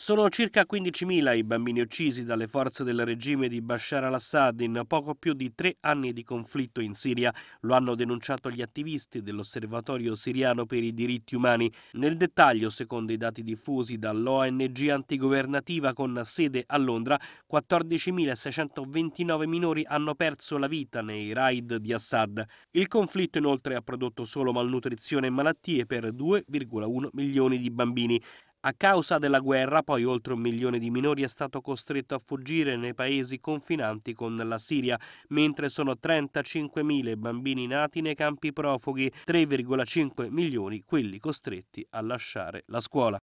Sono circa 15.000 i bambini uccisi dalle forze del regime di Bashar al-Assad in poco più di tre anni di conflitto in Siria. Lo hanno denunciato gli attivisti dell'Osservatorio siriano per i diritti umani. Nel dettaglio, secondo i dati diffusi dall'ONG antigovernativa con sede a Londra, 14.629 minori hanno perso la vita nei raid di Assad. Il conflitto inoltre ha prodotto solo malnutrizione e malattie per 2,1 milioni di bambini. A causa della guerra poi oltre un milione di minori è stato costretto a fuggire nei paesi confinanti con la Siria, mentre sono 35.000 bambini nati nei campi profughi, 3,5 milioni quelli costretti a lasciare la scuola.